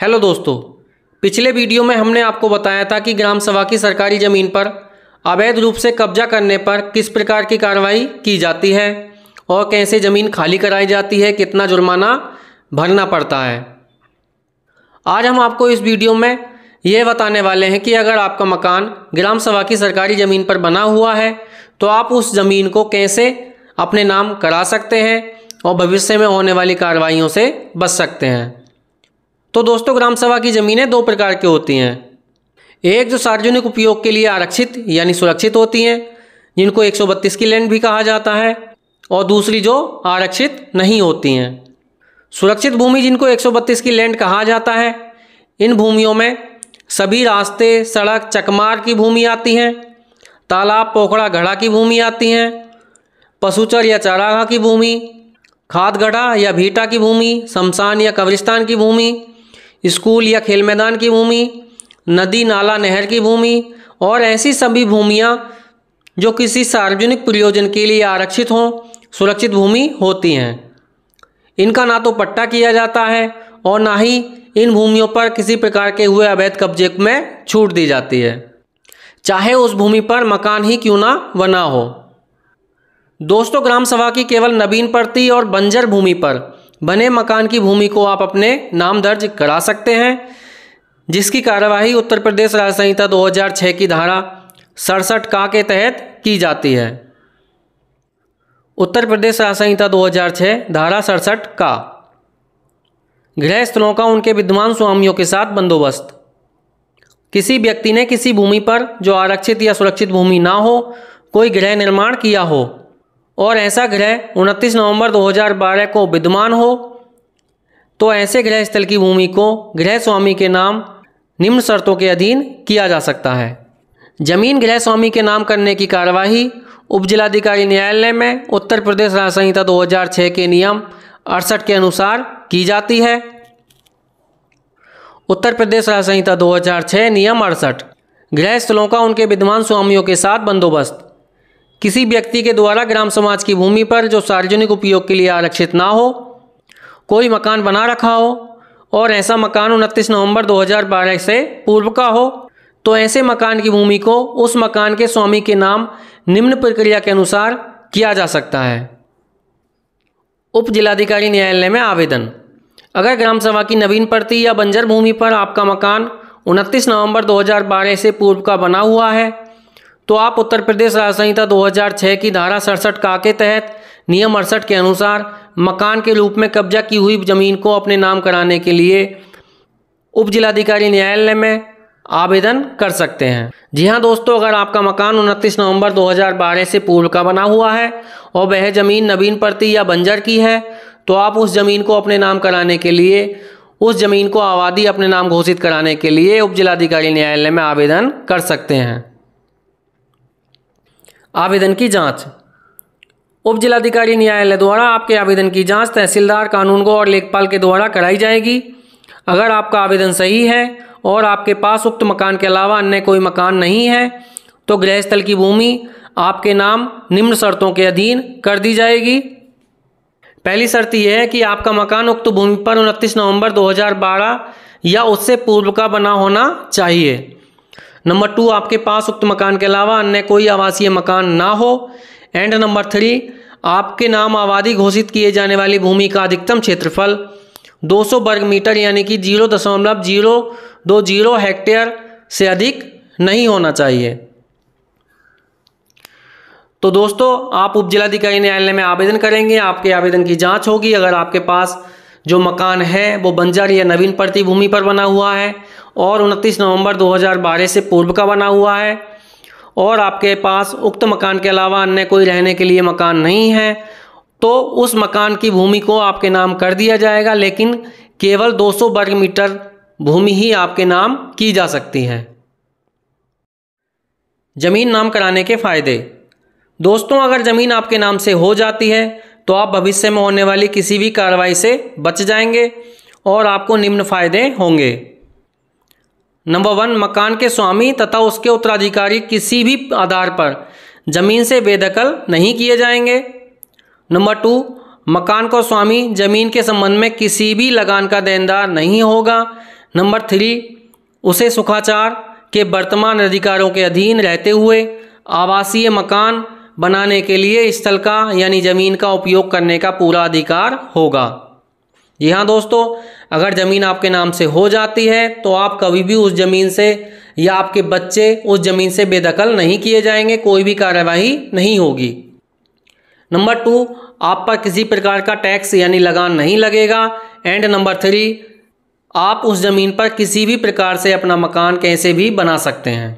hello दोस्तों पिछले video में हमने आपको बताया था कि ग्राम सभा की सरकारी ज़मीन पर अवैध रूप से कब्जा करने पर किस प्रकार की कार्रवाई की जाती है और कैसे ज़मीन खाली कराई जाती है कितना जुर्माना भरना पड़ता है आज हम आपको इस वीडियो में ये बताने वाले हैं कि अगर आपका मकान ग्राम सभा की सरकारी ज़मीन पर बना हुआ है तो आप उस ज़मीन को कैसे अपने नाम करा सकते हैं और भविष्य में होने वाली कार्रवाइयों से बच सकते हैं तो दोस्तों ग्राम सभा की ज़मीनें दो प्रकार की होती हैं एक जो सार्वजनिक उपयोग के लिए आरक्षित यानी सुरक्षित होती हैं जिनको एक की लैंड भी कहा जाता है और दूसरी जो आरक्षित नहीं होती हैं सुरक्षित भूमि जिनको 132 की लैंड कहा जाता है इन भूमियों में सभी रास्ते सड़क चकमार की भूमि आती हैं तालाब पोखड़ा घड़ा की भूमि आती हैं पशुचर या चारागाह की भूमि खाद गढ़ा या भीटा की भूमि शमशान या कब्रिस्तान की भूमि स्कूल या खेल मैदान की भूमि नदी नाला नहर की भूमि और ऐसी सभी भूमियाँ जो किसी सार्वजनिक प्रयोजन के लिए आरक्षित हों सुरक्षित भूमि होती हैं इनका ना तो पट्टा किया जाता है और ना ही इन भूमियों पर किसी प्रकार के हुए अवैध कब्जे में छूट दी जाती है चाहे उस भूमि पर मकान ही क्यों ना बना हो दोस्तों ग्राम सभा की केवल नबीन पड़ती और बंजर भूमि पर बने मकान की भूमि को आप अपने नाम दर्ज करा सकते हैं जिसकी कार्यवाही उत्तर प्रदेश राज्य संहिता 2006 की धारा सड़सठ का के तहत की जाती है उत्तर प्रदेश राज्य संहिता 2006 धारा सड़सठ का गृह स्थलों का उनके विद्यमान स्वामियों के साथ बंदोबस्त किसी व्यक्ति ने किसी भूमि पर जो आरक्षित या सुरक्षित भूमि ना हो कोई गृह निर्माण किया हो और ऐसा ग्रह 29 नवंबर 2012 को विद्यमान हो तो ऐसे ग्रह स्थल की भूमि को गृह स्वामी के नाम निम्न शर्तों के अधीन किया जा सकता है जमीन गृह स्वामी के नाम करने की कार्यवाही उपजिलाधिकारी न्यायालय में उत्तर प्रदेश राज्य संहिता 2006 के नियम अड़सठ के अनुसार की जाती है उत्तर प्रदेश राज्य संहिता 2006 नियम अड़सठ गृह स्थलों का उनके विद्यमान स्वामियों के साथ बंदोबस्त किसी व्यक्ति के द्वारा ग्राम समाज की भूमि पर जो सार्वजनिक उपयोग के लिए आरक्षित ना हो कोई मकान बना रखा हो और ऐसा मकान उनतीस नवंबर 2012 से पूर्व का हो तो ऐसे मकान की भूमि को उस मकान के स्वामी के नाम निम्न प्रक्रिया के अनुसार किया जा सकता है उप जिलाधिकारी न्यायालय में आवेदन अगर ग्राम सभा की नवीन प्रति या बंजर भूमि पर आपका मकान उनतीस नवंबर 2012 से पूर्व का बना हुआ है तो आप उत्तर प्रदेश राज्य संहिता 2006 की धारा सड़सठ का के तहत नियम अड़सठ के अनुसार मकान के रूप में कब्जा की हुई जमीन को अपने नाम कराने के लिए उप जिलाधिकारी न्यायालय में आवेदन कर सकते हैं जी हाँ दोस्तों अगर आपका मकान उनतीस नवंबर 2012 से पूर्व का बना हुआ है और वह ज़मीन नवीन प्रति या बंजर की है तो आप उस ज़मीन को अपने नाम कराने के लिए उस ज़मीन को आबादी अपने नाम घोषित कराने के लिए उप जिलाधिकारी न्यायालय में आवेदन कर सकते हैं आवेदन की जाँच उप जिलाधिकारी न्यायालय द्वारा आपके आवेदन की जांच तहसीलदार को और लेखपाल के द्वारा कराई जाएगी अगर आपका आवेदन सही है और आपके पास उक्त मकान के अलावा अन्य कोई मकान नहीं है तो गृहस्थल की भूमि आपके नाम निम्न शर्तों के अधीन कर दी जाएगी पहली शर्त यह है कि आपका मकान उक्त भूमि पर उनतीस नवंबर 2012 या उससे पूर्व का बना होना चाहिए नंबर टू आपके पास उक्त मकान के अलावा अन्य कोई आवासीय मकान ना हो एंड नंबर थ्री आपके नाम आबादी घोषित किए जाने वाली भूमि का अधिकतम क्षेत्रफल 200 वर्ग मीटर यानी कि जीरो दशमलव जीरो दो जीरो हेक्टेयर से अधिक नहीं होना चाहिए तो दोस्तों आप उप जिलाधिकारी न्यायालय में आवेदन करेंगे आपके आवेदन की जांच होगी अगर आपके पास जो मकान है वो बंजर या नवीन प्रतिभूमि पर बना हुआ है और 29 नवंबर 2012 से पूर्व का बना हुआ है और आपके पास उक्त मकान के अलावा अन्य कोई रहने के लिए मकान नहीं है तो उस मकान की भूमि को आपके नाम कर दिया जाएगा लेकिन केवल 200 वर्ग मीटर भूमि ही आपके नाम की जा सकती है ज़मीन नाम कराने के फ़ायदे दोस्तों अगर ज़मीन आपके नाम से हो जाती है तो आप भविष्य में होने वाली किसी भी कार्रवाई से बच जाएंगे और आपको निम्न फ़ायदे होंगे नंबर वन मकान के स्वामी तथा उसके उत्तराधिकारी किसी भी आधार पर जमीन से बेदखल नहीं किए जाएंगे नंबर टू मकान का स्वामी जमीन के संबंध में किसी भी लगान का देनदार नहीं होगा नंबर थ्री उसे सुखाचार के वर्तमान अधिकारों के अधीन रहते हुए आवासीय मकान बनाने के लिए स्थल का यानी ज़मीन का उपयोग करने का पूरा अधिकार होगा जी हाँ दोस्तों अगर ज़मीन आपके नाम से हो जाती है तो आप कभी भी उस ज़मीन से या आपके बच्चे उस ज़मीन से बेदखल नहीं किए जाएंगे कोई भी कार्यवाही नहीं होगी नंबर टू आप पर किसी प्रकार का टैक्स यानी लगान नहीं लगेगा एंड नंबर थ्री आप उस ज़मीन पर किसी भी प्रकार से अपना मकान कैसे भी बना सकते हैं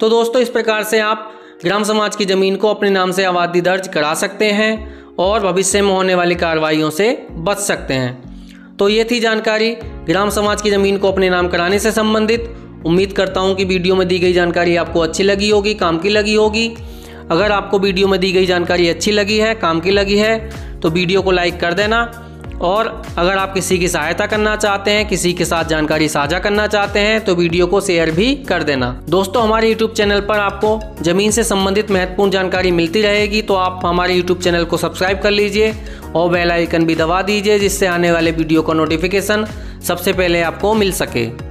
तो दोस्तों इस प्रकार से आप ग्राम समाज की ज़मीन को अपने नाम से आबादी दर्ज करा सकते हैं और भविष्य में होने वाली कार्रवाइयों से बच सकते हैं तो ये थी जानकारी ग्राम समाज की ज़मीन को अपने नाम कराने से संबंधित उम्मीद करता हूँ कि वीडियो में दी गई जानकारी आपको अच्छी लगी होगी काम की लगी होगी अगर आपको वीडियो में दी गई जानकारी अच्छी लगी है काम की लगी है तो वीडियो को लाइक कर देना और अगर आप किसी की सहायता करना चाहते हैं किसी के साथ जानकारी साझा करना चाहते हैं तो वीडियो को शेयर भी कर देना दोस्तों हमारे यूट्यूब चैनल पर आपको ज़मीन से संबंधित महत्वपूर्ण जानकारी मिलती रहेगी तो आप हमारे यूट्यूब चैनल को सब्सक्राइब कर लीजिए और बेल आइकन भी दबा दीजिए जिससे आने वाले वीडियो का नोटिफिकेशन सबसे पहले आपको मिल सके